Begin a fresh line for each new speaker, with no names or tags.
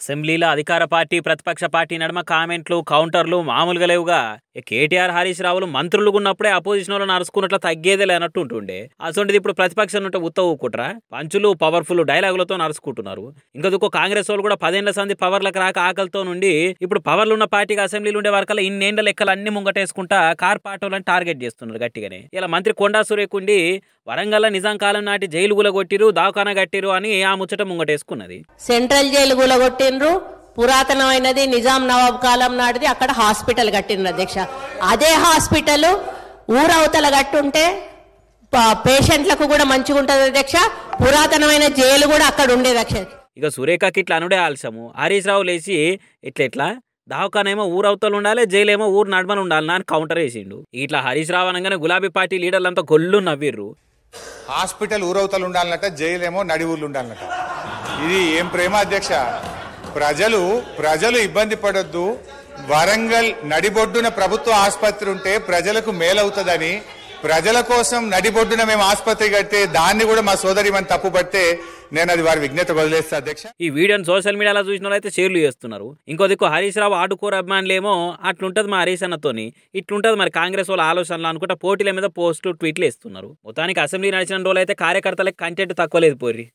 అసెంబ్లీలో అధికార పార్టీ ప్రతిపక్ష పార్టీ నడుమ కామెంట్లు కౌంటర్లు మామూలుగా లేవుగా కేటీఆర్ హరీష్ రావులు మంత్రులు ఉన్నప్పుడే అపోజిషన్ వాళ్ళు నరుచుకున్నట్లు తగ్గేదే లేనట్టు ఉంటుండే అసొంటిది ఇప్పుడు ప్రతిపక్షం ఉంటే ఉత్త ఊకుట్రా పంచులు పవర్ఫుల్ డైలాగులతో నడుచుకుంటున్నారు దుఃఖ కాంగ్రెస్ వాళ్ళు కూడా పదేళ్ల సంది పవర్లకు రాక ఆకలితో నుండి ఇప్పుడు పవర్లు ఉన్న పార్టీకి అసెంబ్లీలు ఉండే వరకల్లా ఇన్నేళ్ల లెక్కలు అన్ని ముంగటేసుకుంటా కార్ పాటోలను టార్గెట్ చేస్తున్నారు గట్టిగానే ఇలా మంత్రి కొండా సురేకుండి వరంగల్ నిజాం కాలం నాటి జైలు గులగొట్టిరు దావకాన కట్టిరు అని ఆ ముచ్చట ముంగటేసుకున్నది
సెంట్రల్ జైలు గులగొట్టి కట్టిండ్రు పురాతనమైనది నిజాం నవాబ్ కాలం నాటిది అక్కడ హాస్పిటల్ కట్టిండ్రు అధ్యక్ష అదే హాస్పిటల్ ఊరవతల కట్టుంటే పేషెంట్లకు కూడా మంచిగా ఉంటది అధ్యక్ష పురాతనమైన జైలు కూడా అక్కడ ఉండేది అక్ష
ఇక సురేఖకి ఇట్లా అనుడే ఆలస్యము హరీష్ రావు లేచి ఇట్లా ఇట్లా దవాఖానేమో ఊరు అవతలు ఉండాలి జైలేమో ఊరు నడమని ఉండాలి నాని కౌంటర్ వేసిండు ఇట్లా హరీష్ రావు అనగానే గులాబీ పార్టీ లీడర్లంతా గొల్లు నవ్విర్రు
హాస్పిటల్ ఊరవతలు ఉండాలన్నట జైలేమో నడి ఊర్లు ఉండాలన్నట ఇది ఏం ప్రేమ అధ్యక్ష ప్రజలు ప్రజలు ఇబ్బంది పడొద్దు వరంగల్ నడిబొడ్డున ప్రభుత్వ ఆసుపత్రి ఉంటే ప్రజలకు మేలవుతుందని ప్రజల కోసం నడిబొడ్డున మేము ఆసుపత్రి కడితే దాన్ని కూడా మా సోదరి మనం తప్పుపడితే నేను అది వారి విజ్ఞత వదిలేస్తా అధ్యక్ష
ఈ వీడియోని సోషల్ మీడియాలో చూసిన అయితే షేర్లు చేస్తున్నారు ఇంకో దిక్కు హరీష్ రావు ఆడుకోరు అభిమానులేమో అట్లుంటది మా హరీష్ అన్నతోని ఇట్లుంటది మరి కాంగ్రెస్ వాళ్ళ ఆలోచనలు అనుకుంటా పోటీల మీద పోస్టులు ట్వీట్లు ఇస్తున్నారు మొత్తానికి అసెంబ్లీ నడిచిన రోజులు అయితే కార్యకర్తలకు కంటెంట్ తక్కువ లేదు పోరి